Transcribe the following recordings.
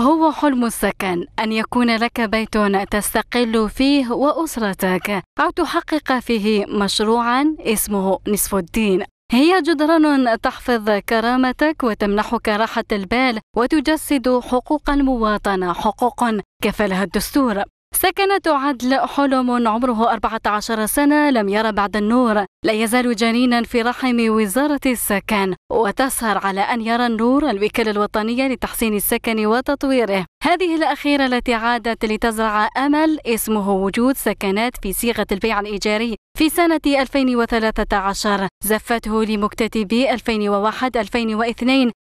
هو حلم السكن أن يكون لك بيت تستقل فيه وأسرتك أو تحقق فيه مشروعا اسمه نصف الدين هي جدران تحفظ كرامتك وتمنحك راحة البال وتجسد حقوق المواطنة حقوق كفلها الدستور سكنة عدل حلم عمره 14 سنة لم يرى بعد النور لا يزال جنينا في رحم وزارة السكن وتسهر على أن يرى النور الوكالة الوطنية لتحسين السكن وتطويره هذه الأخيرة التي عادت لتزرع أمل اسمه وجود سكنات في صيغة البيع الإيجاري في سنة 2013 زفته لمكتتبي 2001-2002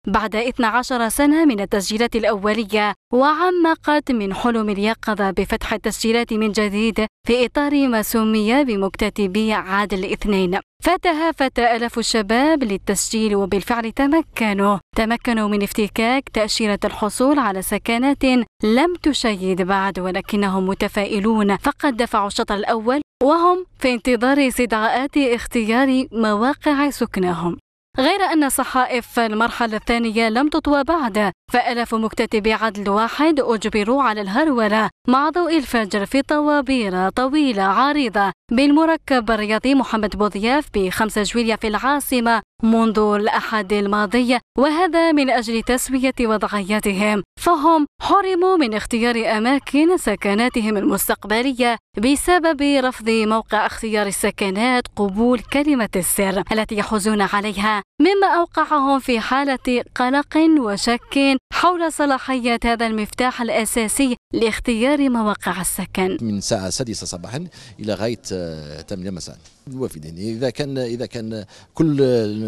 بعد 12 سنة من التسجيلات الأولية وعمقت من حلم اليقظة بفتح التسجيلات من جديد في إطار ما سمي بمكتتبي عادل الاثنين فتهافت ألف الشباب للتسجيل وبالفعل تمكنوا تمكنوا من افتكاك تأشيرة الحصول على سكنات لم تشيد بعد ولكنهم متفائلون فقد دفعوا الشطر الأول وهم في انتظار استدعاءات اختيار مواقع سكنهم غير أن صحائف المرحلة الثانية لم تطوى بعد فألف مكتتبي عدل واحد أجبروا على الهرولة مع ضوء الفجر في طوابير طويلة عريضة بالمركب الرياضي محمد بوضياف بخمسة جويلية في العاصمة منذ الأحد الماضي وهذا من أجل تسوية وضعيتهم فهم حرموا من اختيار أماكن سكناتهم المستقبلية بسبب رفض موقع اختيار السكنات قبول كلمة السر التي يحوزون عليها مما أوقعهم في حالة قلق وشك حول صلاحية هذا المفتاح الأساسي لاختيار مواقع السكن من الساعة السادسة صباحا إلى غاية 8 آه، مساء الوافدين إذا كان إذا كان كل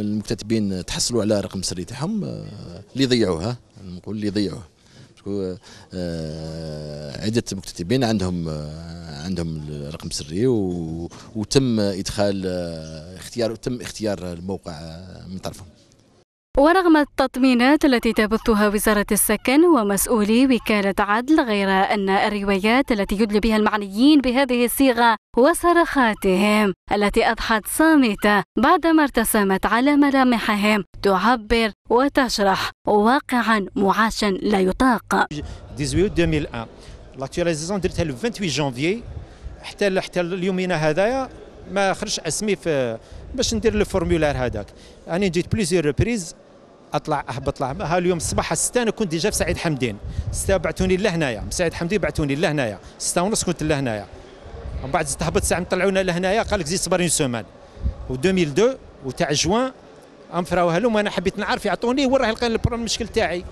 المكتتبين تحصلوا على رقم سري تاعهم آه، اللي ضيعوه نقول اللي ضيعوه آه، آه، عدة مكتتبين عندهم عندهم الرقم السري وتم ادخال اختيار تم اختيار الموقع من طرفهم ورغم التطمينات التي تبثها وزارة السكن ومسؤولي وكالة عدل غير أن الروايات التي يدلي بها المعنيين بهذه الصيغة وصرخاتهم التي أضحت صامتة بعدما ارتسمت على ملامحهم تعبر وتشرح واقعا معاشا لا يطاق 2001 درتها 28 جانفيي حتى حتى اليومين هذايا ما خرجش اسمي في باش ندير الفورمولار هذاك انا جيت بليزيور ريبريز اطلع اهبط ها اليوم الصباح الستة انا كنت ديجا في سعيد حمدين الستة بعثوني لهنايا من سعيد حمدين بعثوني لهنايا ستة ونص كنت لهنايا من بعد تهبط ساعه طلعونا لهنايا قال لك زيد صبر اون سومان و 2002 وتاع جوان انفراوها لهم انا حبيت نعرف يعطوني راه وراه البروبليم المشكل تاعي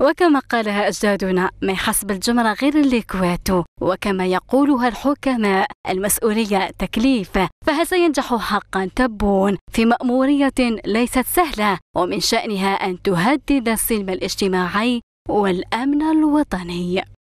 وكما قالها أجدادنا ما حسب الجمرة غير كواتو وكما يقولها الحكماء المسؤولية تكليف فهل سينجح حقا تبون في مأمورية ليست سهلة ومن شأنها أن تهدد السلم الاجتماعي والأمن الوطني